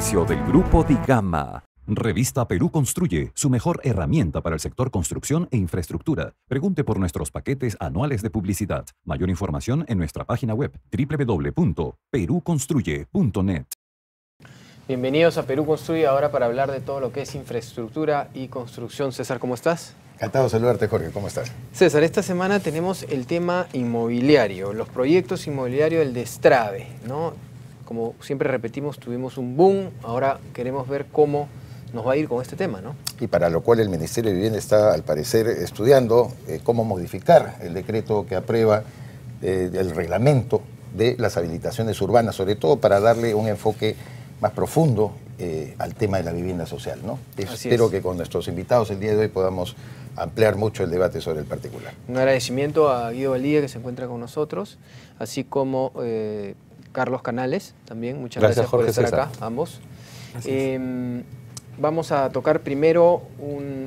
servicio del Grupo Digama. Revista Perú Construye, su mejor herramienta para el sector construcción e infraestructura. Pregunte por nuestros paquetes anuales de publicidad. Mayor información en nuestra página web www.peruconstruye.net. Bienvenidos a Perú Construye ahora para hablar de todo lo que es infraestructura y construcción. César, ¿cómo estás? Encantado de saludarte, Jorge. ¿Cómo estás? César, esta semana tenemos el tema inmobiliario, los proyectos inmobiliarios del Destrave, ¿no? como siempre repetimos, tuvimos un boom, ahora queremos ver cómo nos va a ir con este tema, ¿no? Y para lo cual el Ministerio de Vivienda está, al parecer, estudiando eh, cómo modificar el decreto que aprueba eh, el reglamento de las habilitaciones urbanas, sobre todo para darle un enfoque más profundo eh, al tema de la vivienda social, ¿no? Espero que con nuestros invitados el día de hoy podamos ampliar mucho el debate sobre el particular. Un agradecimiento a Guido Valía que se encuentra con nosotros, así como Carlos Canales también. Muchas gracias, por estar acá, ambos. Em, vamos a tocar primero un,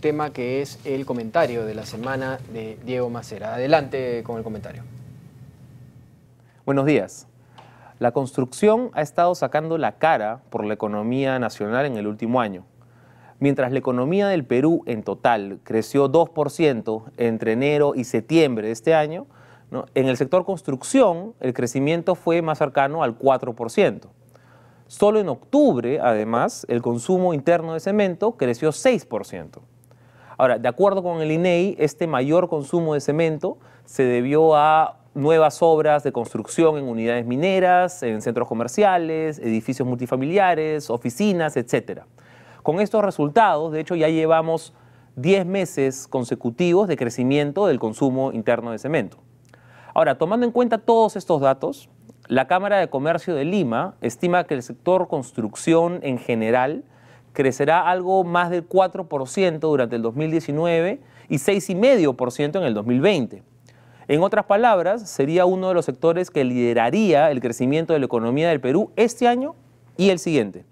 tema que es el comentario de la semana de Diego Macera. Adelante con el comentario. Buenos días. La construcción ha estado sacando la cara por la economía nacional en el último año. Mientras la economía del Perú en total creció 2% entre enero y septiembre de este año, en el sector construcción, el crecimiento fue más cercano al 4%. Solo en octubre, además, el consumo interno de cemento creció 6%. Ahora, de acuerdo con el INEI, e este mayor consumo de cemento se debió a nuevas obras de construcción en unidades mineras, en centros comerciales, edificios multifamiliares, oficinas, etc. Con estos resultados, de hecho, ya llevamos 10 meses consecutivos de crecimiento del consumo interno de cemento. Ahora, tomando en cuenta todos estos datos, la Cámara de Comercio de Lima estima que el sector construcción en general crecerá algo más del 4% durante el 2019 y 6,5% en el 2020. En otras palabras, sería uno de los sectores que lideraría el crecimiento de la economía del Perú este año y el siguiente.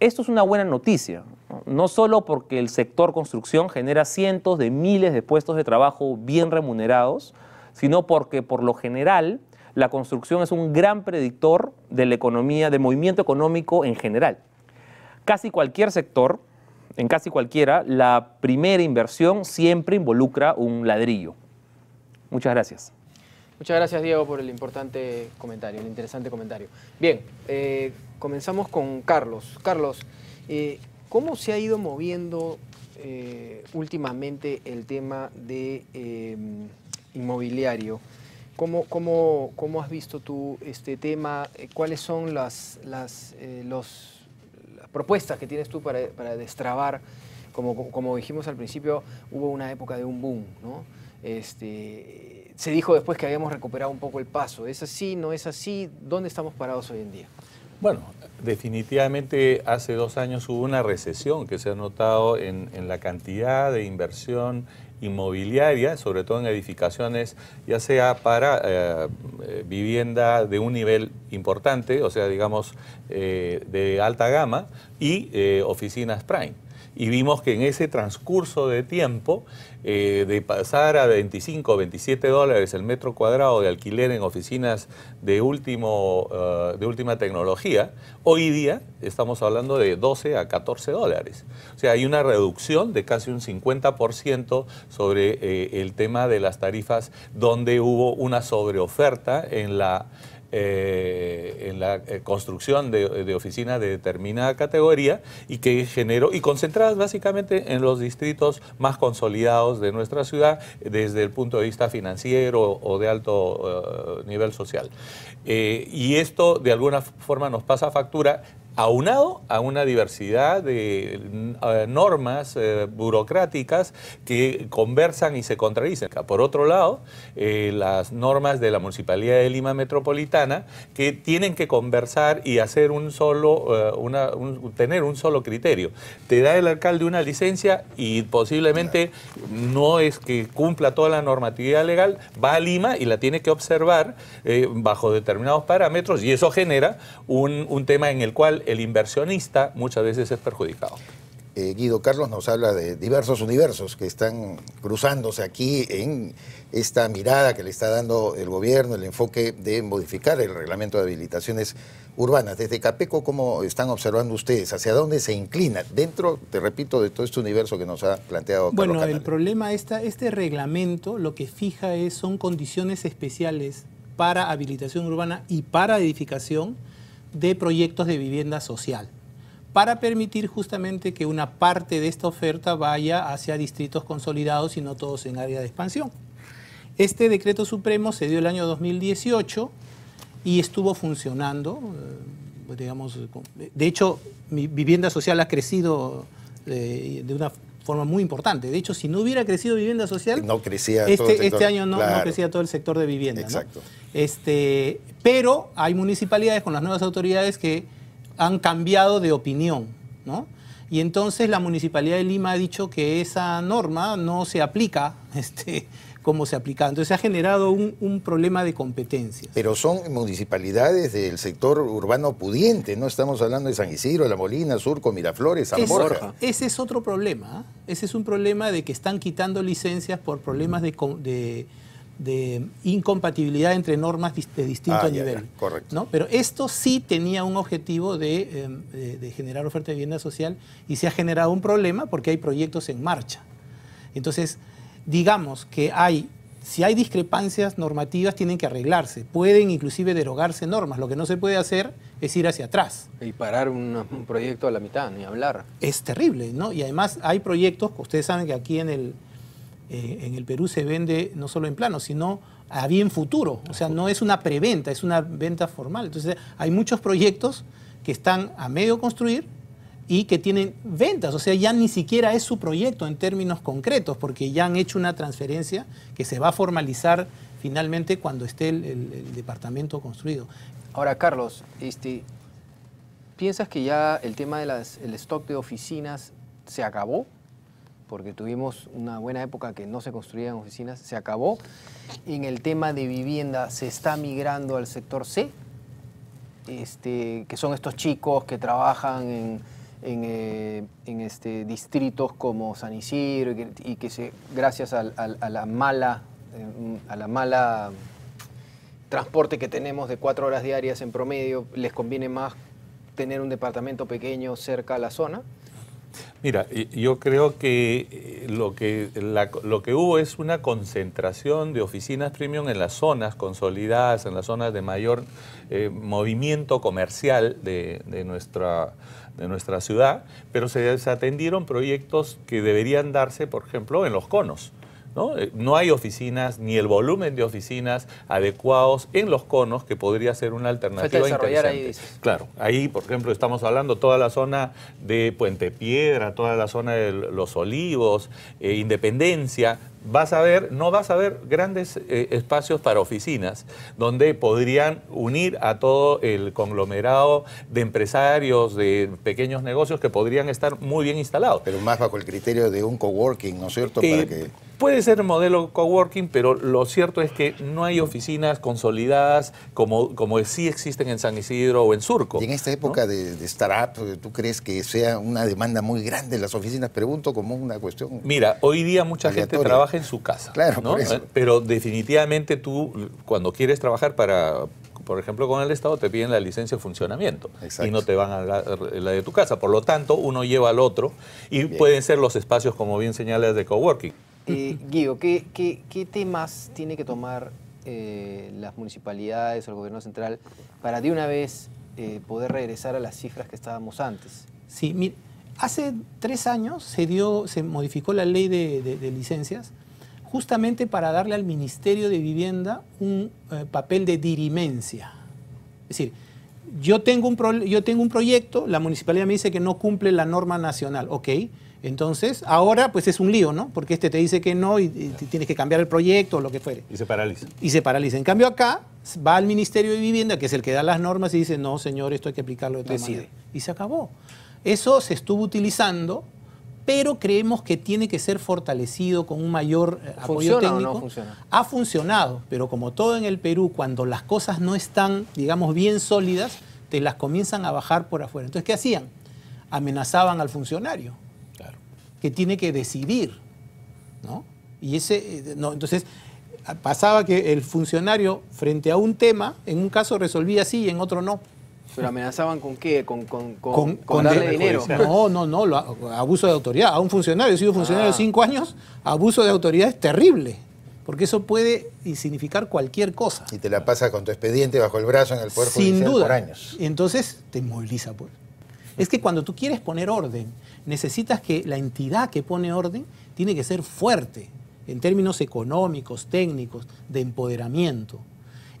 Esto es una buena noticia, no solo porque el sector construcción genera cientos de miles de puestos de trabajo bien remunerados, sino porque por lo general la construcción es un gran predictor de la economía, de movimiento económico en general. Casi cualquier sector, en casi cualquiera, la primera inversión siempre involucra un ladrillo. Muchas gracias. Muchas gracias, Diego, por el importante comentario, el interesante comentario. Bien, eh, comenzamos con Carlos. Carlos, eh, ¿cómo se ha ido moviendo eh, últimamente el tema de em, inmobiliario. ¿Cómo, has visto tú este tema? Eh, ¿Cuáles son las, las, eh, los, propuestas que tienes tú para, destrabar? Como, como, dijimos al principio, hubo una época de un boom, Este, se dijo después que habíamos recuperado un poco el paso. ¿Es así? ¿No es así? ¿Dónde estamos parados hoy en día? Bueno, definitivamente hace dos años hubo una recesión que se ha notado en, en la cantidad de inversión inmobiliaria, sobre todo en edificaciones, ya sea para eh, eh, vivienda de un nivel importante, o sea, digamos, eh, de alta gama, y oficinas prime y vimos que en ese transcurso de tiempo, eh, de pasar a 25 o 27 dólares el metro cuadrado de alquiler en oficinas de, último, eh, de última tecnología, hoy día estamos hablando de 12 a 14 dólares. O sea, hay una reducción de casi un 50% sobre eh, el tema de las tarifas donde hubo una sobreoferta en la eh, en la eh, construcción de, oficinas de determinada categoría y que generó, y concentradas básicamente en los distritos más consolidados de nuestra ciudad desde el punto de vista financiero o de alto eh, nivel social. y esto de alguna forma nos pasa factura aunado a una diversidad de eh, normas eh, burocráticas que conversan y se contradicen. Por otro lado, eh, las normas de la Municipalidad de Lima Metropolitana que tienen que conversar y hacer un solo, tener un solo criterio. Te da el alcalde una licencia y posiblemente no es que cumpla toda la normatividad legal, va a Lima y la tiene que observar bajo determinados parámetros y eso genera un tema en el cual el inversionista muchas veces es perjudicado. Eh, Guido Carlos nos habla de diversos universos que están cruzándose aquí en esta mirada que le está dando el gobierno, el enfoque de modificar el reglamento de habilitaciones urbanas. Desde Capeco, ¿cómo están observando ustedes? ¿Hacia dónde se inclina? Dentro, te repito, de todo este universo que nos ha planteado Bueno, el problema está, este reglamento lo que fija es, son condiciones especiales para habilitación urbana y para edificación de proyectos de vivienda social para permitir justamente que una parte de esta oferta vaya hacia distritos consolidados y no todos en área de expansión. Este decreto supremo se dio el año 2018 y estuvo funcionando, eh, pues, digamos, de hecho mi vivienda social ha crecido eh, de, una forma muy importante. De hecho, si no hubiera crecido vivienda social, no crecía este, este año no, crecía todo el sector de vivienda. Exacto. Este, pero hay municipalidades con las nuevas autoridades que han cambiado de opinión, ¿no? Y entonces la Municipalidad de Lima ha dicho que esa norma no se aplica este, como se aplica. Entonces ha generado un, problema de competencias. Pero son municipalidades del sector urbano pudiente, ¿no? Estamos hablando de San Isidro, La Molina, Surco, Miraflores, San Ese es otro problema. ¿ah? Ese es un problema de que están quitando licencias por problemas de, de de incompatibilidad entre normas de distinto ah, nivel. Correcto. ¿no? Pero esto sí tenía un objetivo em, de, generar oferta de vivienda social y se ha generado un problema porque hay proyectos en marcha. Entonces, digamos que hay, si hay discrepancias normativas, tienen que arreglarse. Pueden inclusive derogarse normas. Lo que no se puede hacer es ir hacia atrás. Y parar un, un proyecto a la mitad, ni hablar. Es terrible, ¿no? Y además hay proyectos, ustedes saben que aquí en el, eh, en el Perú se vende no solo en plano, sino a bien futuro. O sea, no es una preventa, es una venta formal. Entonces, hay muchos proyectos que están a medio construir y que tienen ventas. O sea, ya ni siquiera es su proyecto en términos concretos, porque ya han hecho una transferencia que se va a formalizar finalmente cuando esté el, departamento construido. Ahora, Carlos, este, ¿piensas que ya el tema del stock de oficinas se acabó? porque tuvimos una buena época que no se construían oficinas, se acabó. En el tema de vivienda se está migrando al sector C, este, que son estos chicos que trabajan en, eh, este, distritos como San Isidro y que, gracias a, la mala eh, a la mala transporte que tenemos de cuatro horas diarias en promedio, les conviene más tener un departamento pequeño cerca a la zona. Mira, yo creo que eh, lo que, lo que hubo es una concentración de oficinas premium en las zonas consolidadas, en las zonas de mayor eh, movimiento comercial de, nuestra, de nuestra ciudad, pero se desatendieron proyectos que deberían darse, por ejemplo, en los conos. Eh, ¿no? hay oficinas ni el volumen de oficinas adecuados en los conos que podría ser una alternativa interesante. Claro, ahí por ejemplo estamos hablando toda la zona de Puente Piedra, toda la zona de Los Olivos, eh, Independencia, vas a ver, no vas a ver grandes eh, espacios para oficinas, donde podrían unir a todo el conglomerado de empresarios, de pequeños negocios que podrían estar muy bien instalados. Pero más bajo el criterio de un coworking, ¿no es cierto? Puede ser modelo coworking, pero lo cierto es que no hay oficinas consolidadas como, como sí existen en San Isidro o en Surco. Y en esta época de, startup, eh, ¿tú crees que sea una demanda muy grande las oficinas? Pregunto como una cuestión. Mira, hoy día mucha gente trabaja en su casa. Claro, ¿no? Eh, pero definitivamente tú, cuando quieres trabajar para por ejemplo, con el Estado te piden la licencia de funcionamiento y no te van a la, de tu casa. Por lo tanto, uno lleva al otro y pueden ser los espacios, como bien señalas, de coworking. Eh, Guido, ¿qué, temas tiene que tomar eh, las municipalidades o el gobierno central para de una vez eh, poder regresar a las cifras que estábamos antes? Sí, hace tres años se, dio, se modificó la ley de, licencias justamente para darle al Ministerio de Vivienda un papel de dirimencia. Es decir, yo tengo, un yo tengo un proyecto, la municipalidad me dice que no cumple la norma nacional, ok, entonces, ahora pues es un lío, ¿no? Porque este te dice que no y, tienes que cambiar el proyecto o lo que fuere. Y se paraliza. Y se paraliza. En cambio acá va al Ministerio de Vivienda, que es el que da las normas y dice, no, señor, esto hay que aplicarlo de otra Decide. manera. Y se acabó. Eso se estuvo utilizando, pero creemos que tiene que ser fortalecido con un mayor eh, apoyo técnico. O no funciona? Ha funcionado, pero como todo en el Perú, cuando las cosas no están, digamos, bien sólidas, te las comienzan a bajar por afuera. Entonces, ¿qué hacían? Amenazaban al funcionario que tiene que decidir. ¿no? Y ese, eh, no, entonces, pasaba que el funcionario, frente a un tema, en un caso resolvía sí y en otro no. ¿Pero amenazaban con qué? ¿Con, con, darle dinero? No, no, no, abuso de autoridad. A un funcionario, he sido funcionario ah. cinco años, abuso de autoridad es terrible. Porque eso puede significar cualquier cosa. Y te la pasa con tu expediente bajo el brazo en el Poder Sin Judicial duda. por años. Y entonces te moviliza, pues es que cuando tú quieres poner orden, necesitas que la entidad que pone orden tiene que ser fuerte en términos económicos, técnicos, de empoderamiento,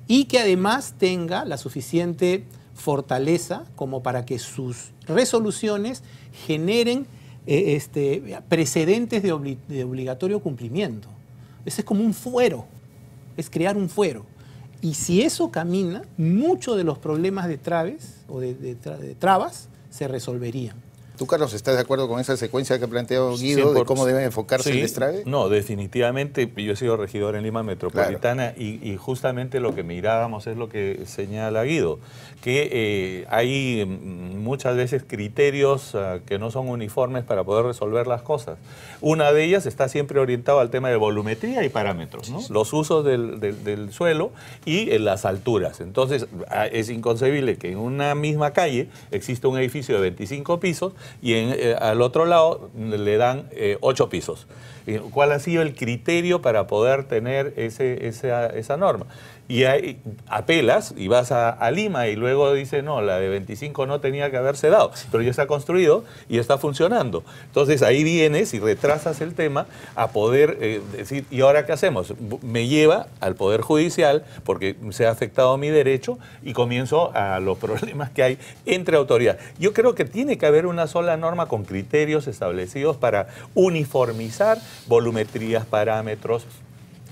y que además tenga la suficiente fortaleza como para que sus resoluciones generen eh, este, precedentes de, obligatorio cumplimiento. Ese es como un fuero, es crear un fuero. Y si eso camina, muchos de los problemas de traves o de trabas se resolverían. ¿Tú, Carlos, estás de acuerdo con esa secuencia que ha planteado Guido de cómo debe enfocarse el destrave? No, definitivamente. Yo he sido regidor en Lima Metropolitana y, justamente lo que mirábamos es lo que señala Guido, que eh, hay mm, muchas veces criterios ah, que no son uniformes para poder resolver las cosas. Una de ellas está siempre orientada al tema de volumetría y parámetros, los usos del, suelo y eh, las alturas. Entonces, ah, es inconcebible que en una misma calle exista un edificio de 25 pisos y eh, al otro lado le dan eh, ocho pisos. ¿Cuál ha sido el criterio para poder tener esa norma? y apelas y vas a, Lima y luego dice, no, la de 25 no tenía que haberse dado, pero ya está construido y está funcionando. Entonces ahí vienes y retrasas el tema a poder eh, decir, ¿y ahora qué hacemos? Me lleva al Poder Judicial porque se ha afectado mi derecho y comienzo a los problemas que hay entre autoridades. Yo creo que tiene que haber una sola norma con criterios establecidos para uniformizar volumetrías, parámetros,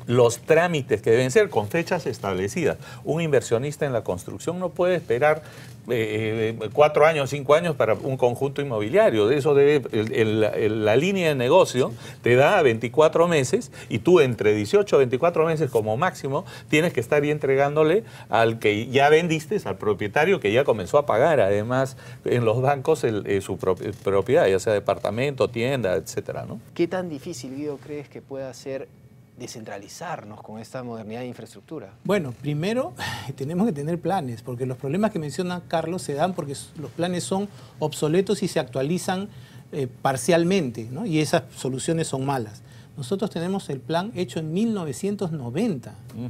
los trámites que deben ser con fechas establecidas. Un inversionista en la construcción no puede esperar eh, eh, cuatro años, cinco años para un conjunto inmobiliario. De eso debe, la línea de negocio te da 24 meses y tú entre 18 a 24 meses como máximo tienes que estar entregándole al que ya vendiste, al propietario que ya comenzó a pagar además en los bancos eh, su propiedad, ya sea departamento, tienda, etcétera. ¿no? ¿Qué tan difícil, Guido, crees que pueda ser descentralizarnos con esta modernidad de infraestructura? Bueno, primero tenemos que tener planes, porque los problemas que menciona Carlos se dan porque los planes son obsoletos y se actualizan eh, parcialmente, ¿no? y esas soluciones son malas. Nosotros tenemos el plan hecho en 1990. Mm.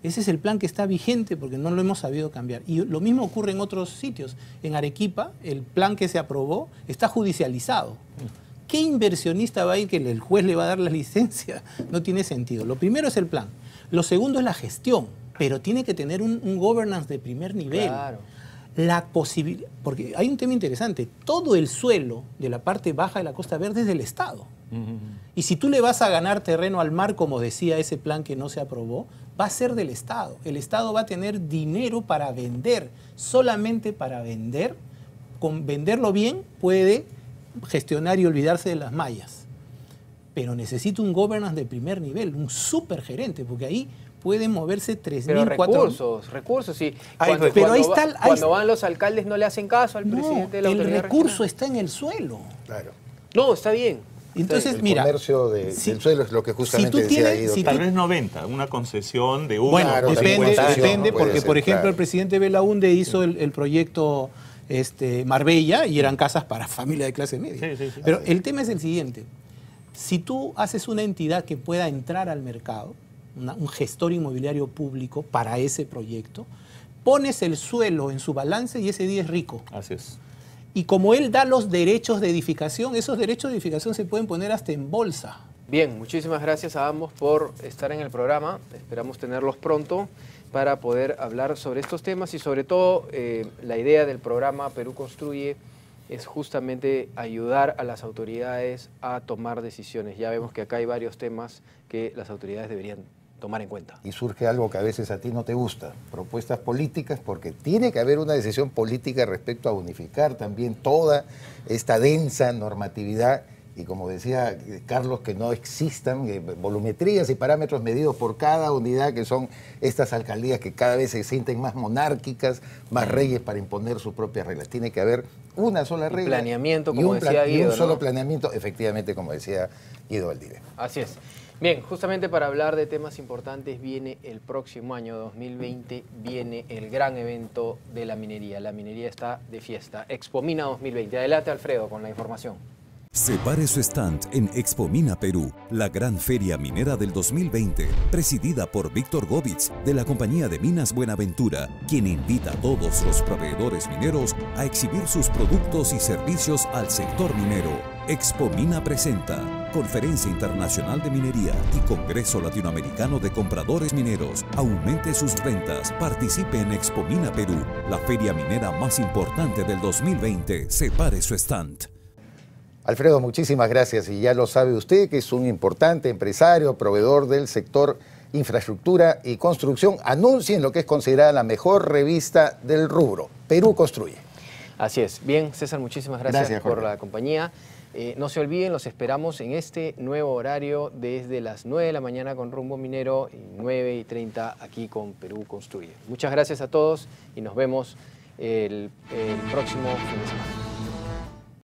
Ese es el plan que está vigente porque no lo hemos sabido cambiar. Y lo mismo ocurre en otros sitios. En Arequipa, el plan que se aprobó está judicializado. Mm. ¿Qué inversionista va a ir que el juez le va a dar la licencia? No tiene sentido. Lo primero es el plan. Lo segundo es la gestión, pero tiene que tener un, governance de primer nivel. Claro. La posibilidad, porque hay un tema interesante, todo el suelo de la parte baja de la Costa Verde es del Estado. Y si tú le vas a ganar terreno al mar, como decía ese plan que no se aprobó, va a ser del Estado. El Estado va a tener dinero para vender, solamente para vender. Con venderlo bien puede gestionar y olvidarse de las mallas. Pero necesita un governance de primer nivel, un supergerente, porque ahí pueden moverse 3.000, recursos, recursos, cuando, pero ahí está, cuando van los alcaldes no le hacen caso al presidente de la el recurso está en el suelo. Claro. No, está bien. Entonces, el mira, comercio del suelo es lo que justamente si tú tienes, Tal vez 90, una concesión de un... Bueno, depende, depende porque, por ejemplo, el presidente Belaunde hizo el proyecto este, Marbella y eran casas para familia de clase media. Pero el tema es el siguiente. Si tú haces una entidad que pueda entrar al mercado, un gestor inmobiliario público para ese proyecto, pones el suelo en su balance y ese día es rico. Así es. Y como él da los derechos de edificación, esos derechos de edificación se pueden poner hasta en bolsa. Bien, muchísimas gracias a ambos por estar en el programa. Esperamos tenerlos pronto para poder hablar sobre estos temas y sobre todo eh, la idea del programa Perú Construye es justamente ayudar a las autoridades a tomar decisiones. Ya vemos que acá hay varios temas que las autoridades deberían tomar en cuenta. Y surge algo que a veces a ti no te gusta, propuestas políticas, porque tiene que haber una decisión política respecto a unificar también toda esta densa normatividad y como decía Carlos, que no existan eh, volumetrías y parámetros medidos por cada unidad, que son estas alcaldías que cada vez se sienten más monárquicas, más reyes para imponer sus propias reglas. Tiene que haber una sola regla. planeamiento, como decía Guido. un solo planeamiento, efectivamente, como decía Guido Valdivia. Así es. Bien, justamente para hablar de temas importantes viene el próximo año 2020, viene el gran evento de la minería. La minería está de fiesta. Expomina 2020. Adelante, Alfredo, con la información. Separe su stand en Expomina Perú, la gran feria minera del 2020, presidida por Víctor Govitz de la compañía de Minas Buenaventura, quien invita a todos los proveedores mineros a exhibir sus productos y servicios al sector minero. Expomina presenta Conferencia Internacional de Minería y Congreso Latinoamericano de Compradores Mineros. Aumente sus ventas. Participe en Expomina Perú, la feria minera más importante del 2020. Separe su stand. Alfredo, muchísimas gracias y ya lo sabe usted que es un importante empresario, proveedor del sector infraestructura y construcción. Anuncien lo que es considerada la mejor revista del rubro, Perú Construye. Así es. Bien, César, muchísimas gracias, por la compañía. Eh, no se olviden, los esperamos en este nuevo horario desde las 9 de la mañana con Rumbo Minero y 9 y 30 aquí con Perú Construye. Muchas gracias a todos y nos vemos el próximo fin de semana.